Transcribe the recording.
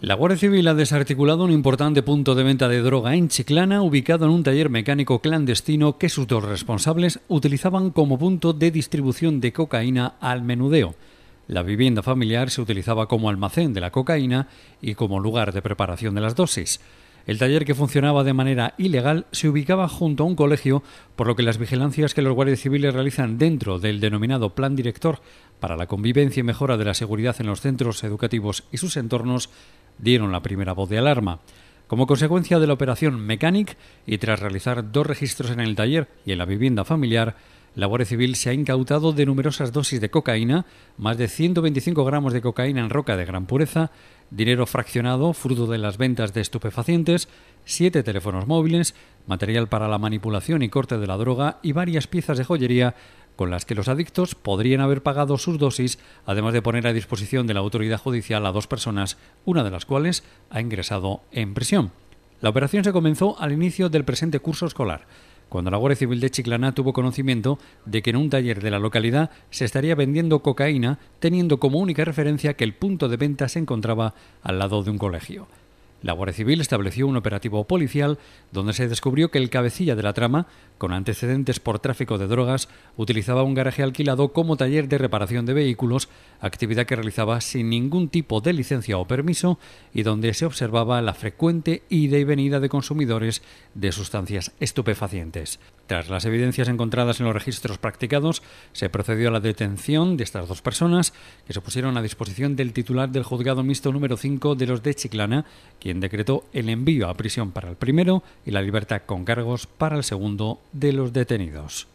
La Guardia Civil ha desarticulado un importante punto de venta de droga en Chiclana, ubicado en un taller mecánico clandestino que sus dos responsables utilizaban como punto de distribución de cocaína al menudeo. La vivienda familiar se utilizaba como almacén de la cocaína y como lugar de preparación de las dosis. El taller que funcionaba de manera ilegal se ubicaba junto a un colegio, por lo que las vigilancias que los guardias civiles realizan dentro del denominado Plan Director para la convivencia y mejora de la seguridad en los centros educativos y sus entornos dieron la primera voz de alarma. Como consecuencia de la operación Mechanic y tras realizar dos registros en el taller y en la vivienda familiar, la Guardia Civil se ha incautado de numerosas dosis de cocaína, más de 125 gramos de cocaína en roca de gran pureza, dinero fraccionado fruto de las ventas de estupefacientes, siete teléfonos móviles, material para la manipulación y corte de la droga y varias piezas de joyería con las que los adictos podrían haber pagado sus dosis, además de poner a disposición de la autoridad judicial a dos personas, una de las cuales ha ingresado en prisión. La operación se comenzó al inicio del presente curso escolar cuando la Guardia Civil de Chiclana tuvo conocimiento de que en un taller de la localidad se estaría vendiendo cocaína, teniendo como única referencia que el punto de venta se encontraba al lado de un colegio. La Guardia Civil estableció un operativo policial donde se descubrió que el cabecilla de la trama con antecedentes por tráfico de drogas, utilizaba un garaje alquilado como taller de reparación de vehículos, actividad que realizaba sin ningún tipo de licencia o permiso y donde se observaba la frecuente ida y venida de consumidores de sustancias estupefacientes. Tras las evidencias encontradas en los registros practicados, se procedió a la detención de estas dos personas, que se pusieron a disposición del titular del juzgado mixto número 5 de los de Chiclana, quien decretó el envío a prisión para el primero y la libertad con cargos para el segundo de los detenidos.